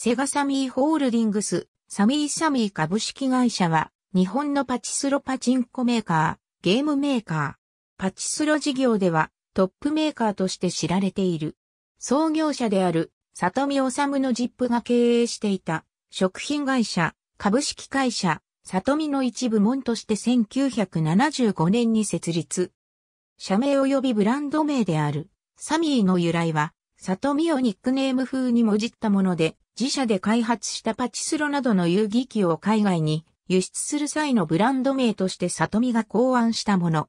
セガサミーホールディングス、サミーサミー株式会社は、日本のパチスロパチンコメーカー、ゲームメーカー、パチスロ事業ではトップメーカーとして知られている。創業者である、里見治のジップが経営していた、食品会社、株式会社、里見の一部門として1975年に設立。社名及びブランド名である、サミーの由来は、里見をニックネーム風にもじったもので、自社で開発したパチスロなどの遊戯機を海外に輸出する際のブランド名として里見が考案したもの。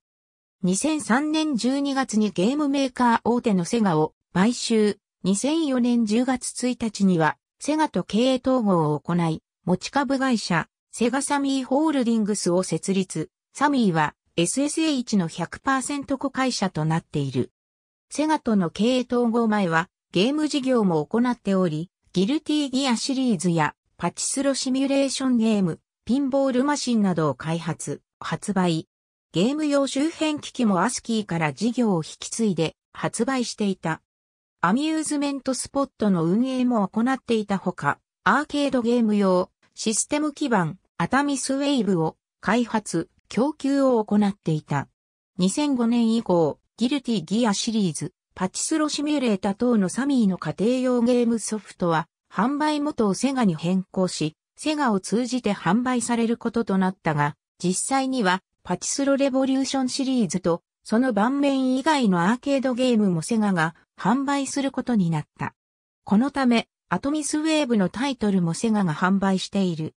2003年12月にゲームメーカー大手のセガを買収。2004年10月1日にはセガと経営統合を行い、持ち株会社セガサミーホールディングスを設立。サミーは SSH の100%子会社となっている。セガとの経営統合前はゲーム事業も行っており、ギルティギアシリーズやパチスロシミュレーションゲーム、ピンボールマシンなどを開発、発売。ゲーム用周辺機器もアスキーから事業を引き継いで発売していた。アミューズメントスポットの運営も行っていたほか、アーケードゲーム用システム基盤アタミスウェイブを開発、供給を行っていた。2005年以降、ギルティギアシリーズ、パチスロシミュレータ等のサミーの家庭用ゲームソフトは、販売元をセガに変更し、セガを通じて販売されることとなったが、実際には、パチスロレボリューションシリーズと、その盤面以外のアーケードゲームもセガが販売することになった。このため、アトミスウェーブのタイトルもセガが販売している。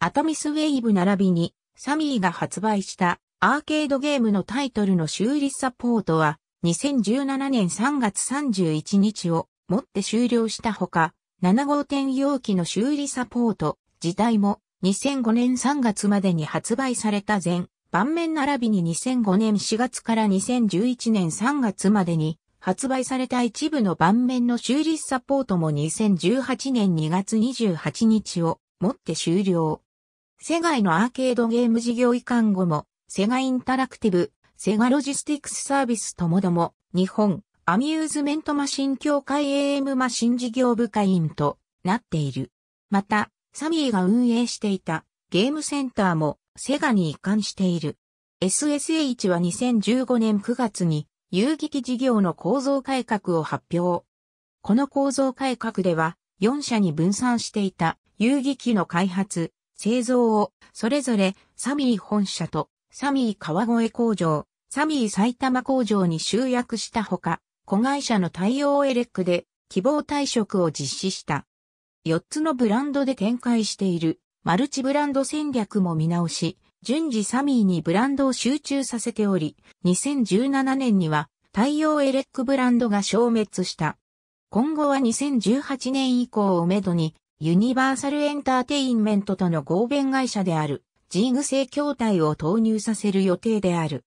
アトミスウェーブ並びに、サミーが発売したアーケードゲームのタイトルの修理サポートは、2017年3月31日をもって終了したほか、7号店容器の修理サポート自体も2005年3月までに発売された前、盤面並びに2005年4月から2011年3月までに発売された一部の盤面の修理サポートも2018年2月28日をもって終了。世界のアーケードゲーム事業移管後もセガインタラクティブセガロジスティクスサービスともども、日本、アミューズメントマシン協会 AM マシン事業部会員となっている。また、サミーが運営していたゲームセンターもセガに移管している。SSH は2015年9月に遊機事業の構造改革を発表。この構造改革では4社に分散していた遊機の開発、製造をそれぞれサミー本社とサミー川越工場、サミー埼玉工場に集約したほか、子会社の太陽エレックで希望退職を実施した。4つのブランドで展開しているマルチブランド戦略も見直し、順次サミーにブランドを集中させており、2017年には太陽エレックブランドが消滅した。今後は2018年以降をめどに、ユニバーサルエンターテインメントとの合弁会社である、ジーグ製筐体を投入させる予定である。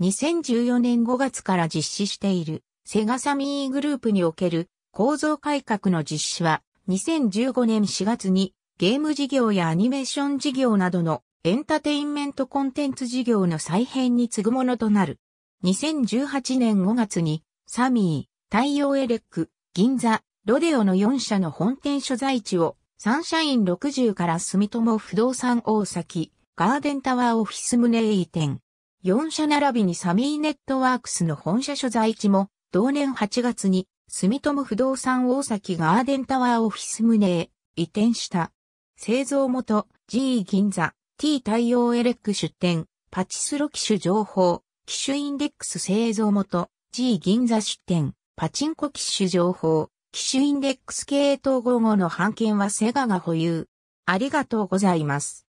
2014年5月から実施しているセガサミーグループにおける構造改革の実施は2015年4月にゲーム事業やアニメーション事業などのエンタテインメントコンテンツ事業の再編に次ぐものとなる。2018年5月にサミー、太陽エレック、銀座、ロデオの4社の本店所在地をサンシャイン60から住友不動産大崎、ガーデンタワーオフィスムネイ店、4社並びにサミーネットワークスの本社所在地も、同年8月に、住友不動産大崎ガーデンタワーオフィス棟へ移転した。製造元 G 銀座 T 対応エレック出店パチスロ機種情報機種インデックス製造元 G 銀座出店パチンコ機種情報機種インデックス系統55の版権はセガが保有。ありがとうございます。